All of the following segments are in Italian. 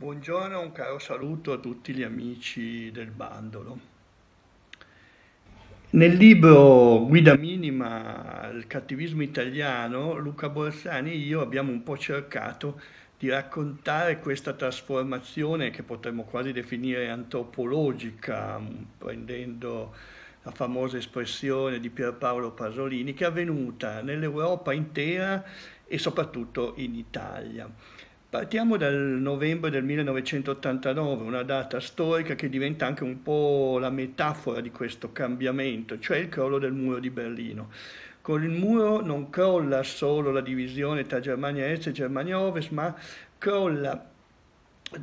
Buongiorno, un caro saluto a tutti gli amici del Bandolo. Nel libro Guida minima, il cattivismo italiano, Luca Borsani e io abbiamo un po' cercato di raccontare questa trasformazione che potremmo quasi definire antropologica, prendendo la famosa espressione di Pierpaolo Pasolini, che è avvenuta nell'Europa intera e soprattutto in Italia. Partiamo dal novembre del 1989, una data storica che diventa anche un po' la metafora di questo cambiamento, cioè il crollo del muro di Berlino. Con il muro non crolla solo la divisione tra Germania Est e Germania Ovest, ma crolla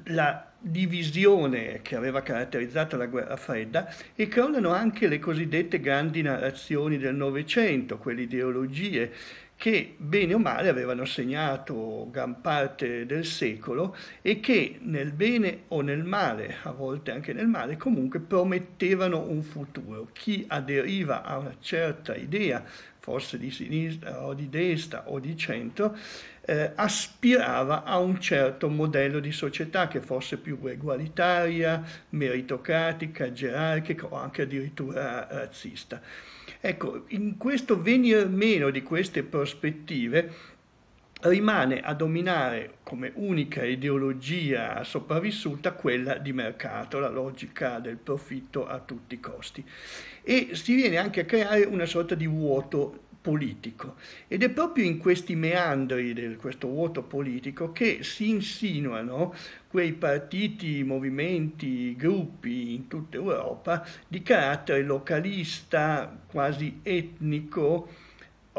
la divisione che aveva caratterizzato la guerra fredda e crollano anche le cosiddette grandi narrazioni del Novecento, quelle ideologie che bene o male avevano segnato gran parte del secolo e che nel bene o nel male, a volte anche nel male, comunque promettevano un futuro. Chi aderiva a una certa idea forse di sinistra o di destra o di centro, eh, aspirava a un certo modello di società che fosse più egualitaria, meritocratica, gerarchica o anche addirittura eh, razzista. Ecco, in questo venir meno di queste prospettive rimane a dominare come unica ideologia sopravvissuta quella di mercato, la logica del profitto a tutti i costi. E si viene anche a creare una sorta di vuoto politico ed è proprio in questi meandri di questo vuoto politico che si insinuano quei partiti, movimenti, gruppi in tutta Europa di carattere localista, quasi etnico,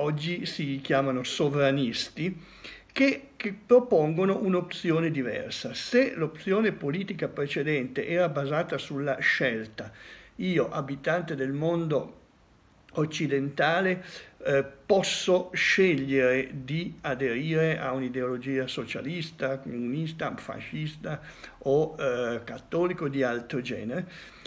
oggi si chiamano sovranisti, che, che propongono un'opzione diversa. Se l'opzione politica precedente era basata sulla scelta, io abitante del mondo occidentale eh, posso scegliere di aderire a un'ideologia socialista, comunista, fascista o eh, cattolico di altro genere,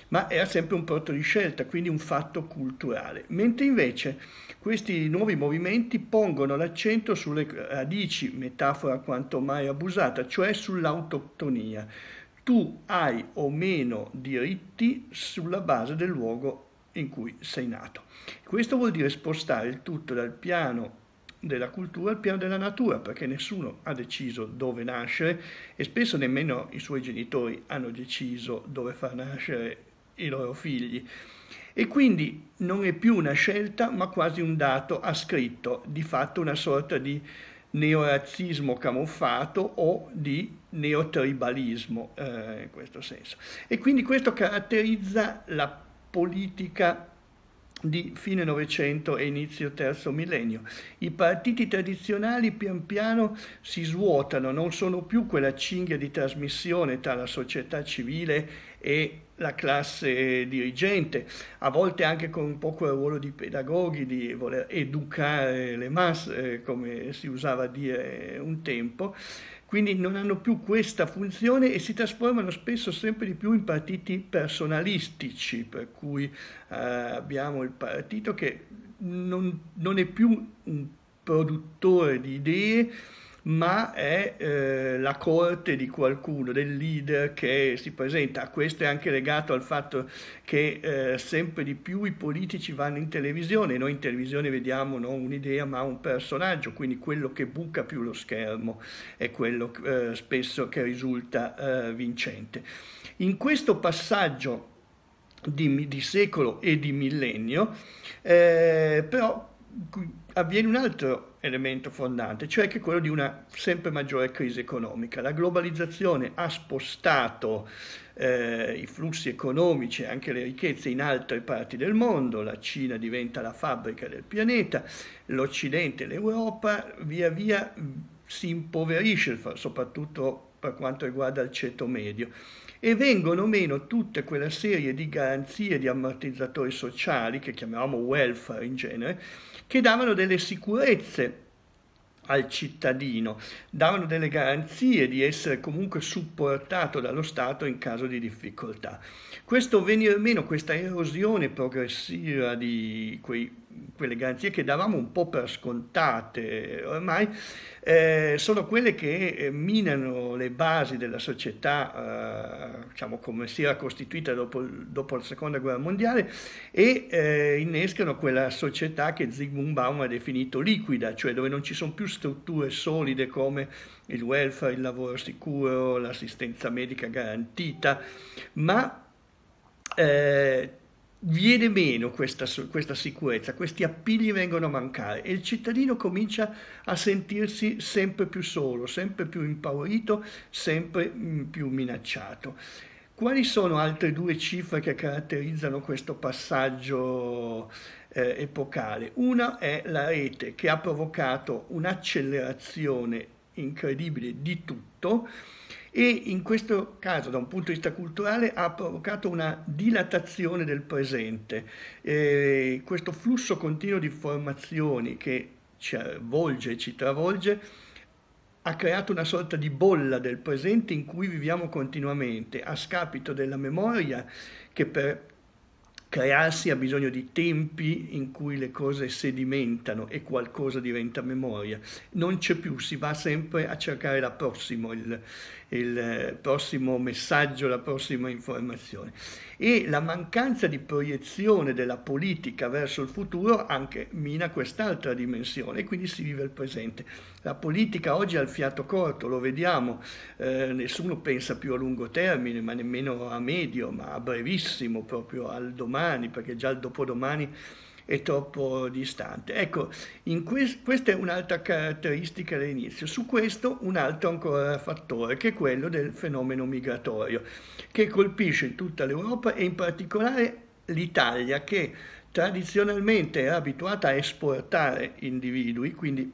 ma era sempre un porto di scelta, quindi un fatto culturale. Mentre invece questi nuovi movimenti pongono l'accento sulle radici, metafora quanto mai abusata, cioè sull'autotonia. Tu hai o meno diritti sulla base del luogo in cui sei nato. Questo vuol dire spostare il tutto dal piano della cultura al piano della natura, perché nessuno ha deciso dove nascere e spesso nemmeno i suoi genitori hanno deciso dove far nascere i loro figli. E quindi non è più una scelta, ma quasi un dato ascritto, di fatto una sorta di neorazzismo camuffato o di neotribalismo eh, in questo senso. E quindi questo caratterizza la politica di fine Novecento e inizio terzo millennio. I partiti tradizionali pian piano si svuotano, non sono più quella cinghia di trasmissione tra la società civile e la classe eh, dirigente, a volte anche con un po' quel ruolo di pedagoghi, di voler educare le masse, eh, come si usava dire eh, un tempo quindi non hanno più questa funzione e si trasformano spesso sempre di più in partiti personalistici, per cui eh, abbiamo il partito che non, non è più un produttore di idee, ma è eh, la corte di qualcuno, del leader che si presenta. Questo è anche legato al fatto che eh, sempre di più i politici vanno in televisione, noi in televisione vediamo non un'idea ma un personaggio, quindi quello che buca più lo schermo è quello eh, spesso che risulta eh, vincente. In questo passaggio di, di secolo e di millennio, eh, però avviene un altro elemento fondante, cioè che è quello di una sempre maggiore crisi economica. La globalizzazione ha spostato eh, i flussi economici e anche le ricchezze in altre parti del mondo, la Cina diventa la fabbrica del pianeta, l'Occidente, l'Europa via via si impoverisce soprattutto per quanto riguarda il ceto medio e vengono meno tutte quella serie di garanzie di ammortizzatori sociali che chiamavamo welfare in genere che davano delle sicurezze al cittadino, davano delle garanzie di essere comunque supportato dallo Stato in caso di difficoltà. Questo venire meno, questa erosione progressiva di quei quelle garanzie che davamo un po' per scontate ormai, eh, sono quelle che eh, minano le basi della società, eh, diciamo come si era costituita dopo, dopo, la seconda guerra mondiale, e eh, innescano quella società che Zygmunt Bauman ha definito liquida, cioè dove non ci sono più strutture solide come il welfare, il lavoro sicuro, l'assistenza medica garantita, ma eh, viene meno questa, questa, sicurezza, questi appigli vengono a mancare e il cittadino comincia a sentirsi sempre più solo, sempre più impaurito, sempre mm, più minacciato. Quali sono altre due cifre che caratterizzano questo passaggio eh, epocale? Una è la rete che ha provocato un'accelerazione incredibile di tutto e in questo caso da un punto di vista culturale ha provocato una dilatazione del presente. Eh, questo flusso continuo di informazioni che ci avvolge, e ci travolge, ha creato una sorta di bolla del presente in cui viviamo continuamente, a scapito della memoria che per, crearsi ha bisogno di tempi in cui le cose sedimentano e qualcosa diventa memoria. Non c'è più, si va sempre a cercare la prossima, il, il eh, prossimo messaggio, la prossima informazione. E la mancanza di proiezione della politica verso il futuro anche mina quest'altra dimensione e quindi si vive il presente. La politica oggi ha il fiato corto, lo vediamo, eh, nessuno pensa più a lungo termine, ma nemmeno a medio, ma a brevissimo, proprio al domani domani, perché già il dopodomani è troppo distante. Ecco, que- questa è un'altra caratteristica dell'inizio. Su questo un altro ancora fattore, che è quello del fenomeno migratorio, che colpisce tutta l'Europa e in particolare l'Italia, che tradizionalmente era abituata a esportare individui, quindi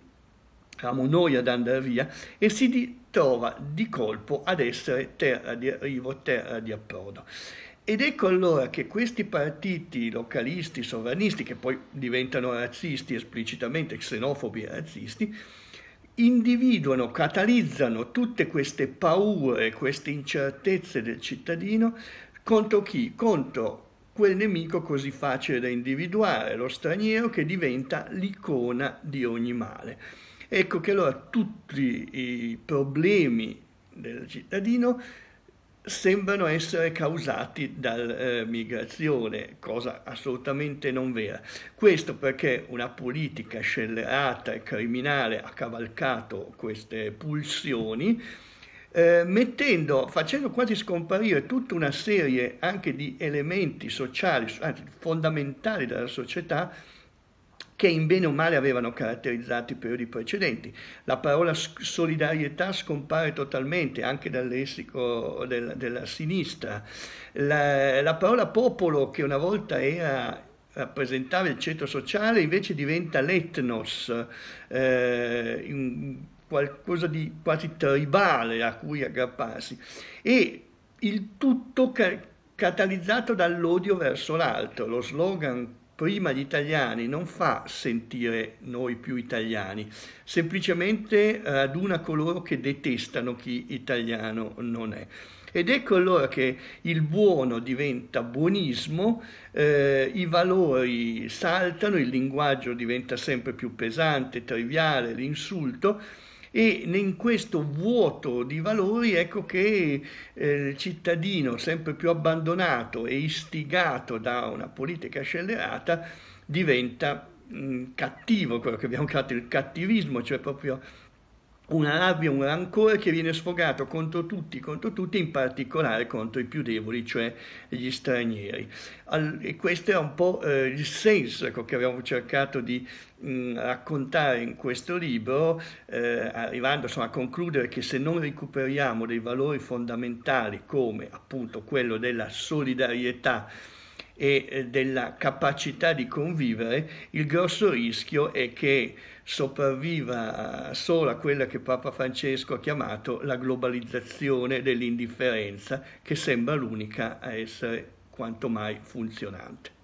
siamo noi ad andare via, e si di- trova di colpo ad essere terra di arrivo, terra di approdo. Ed ecco allora che questi partiti localisti, sovranisti, che poi diventano razzisti esplicitamente, xenofobi e razzisti, individuano, catalizzano tutte queste paure, queste incertezze del cittadino contro chi? Contro quel nemico così facile da individuare, lo straniero che diventa l'icona di ogni male. Ecco che allora tutti i problemi del cittadino sembrano essere causati dalla eh, migrazione, cosa assolutamente non vera. Questo perché una politica scellerata e criminale ha cavalcato queste pulsioni, eh, mettendo, facendo quasi scomparire tutta una serie anche di elementi sociali, anzi fondamentali della società, che in bene o male avevano caratterizzato i periodi precedenti. La parola solidarietà scompare totalmente anche dal lessico del, della sinistra. La, la parola popolo, che una volta era rappresentava il centro sociale, invece diventa l'etnos, eh, qualcosa di quasi tribale a cui aggrapparsi. E il tutto ca- catalizzato dall'odio verso l'altro. Lo slogan prima gli italiani non fa sentire noi più italiani, semplicemente raduna eh, coloro che detestano chi italiano non è. Ed ecco allora che il buono diventa buonismo, eh, i valori saltano, il linguaggio diventa sempre più pesante, triviale, l'insulto e in questo vuoto di valori ecco che eh, il cittadino sempre più abbandonato e istigato da una politica scellerata diventa mh, mm, cattivo, quello che abbiamo chiamato il cattivismo, cioè proprio una rabbia, un rancore che viene sfogato contro tutti, contro tutti, in particolare contro i più deboli, cioè gli stranieri. e questo è un po' eh, il senso ecco, che abbiamo cercato di mm, raccontare in questo libro, eh, arrivando insomma, a concludere che se non recuperiamo dei valori fondamentali come appunto quello della solidarietà, e eh, della capacità di convivere, il grosso rischio è che sopravviva eh, solo a quella che Papa Francesco ha chiamato la globalizzazione dell'indifferenza, che sembra l'unica a essere quanto mai funzionante.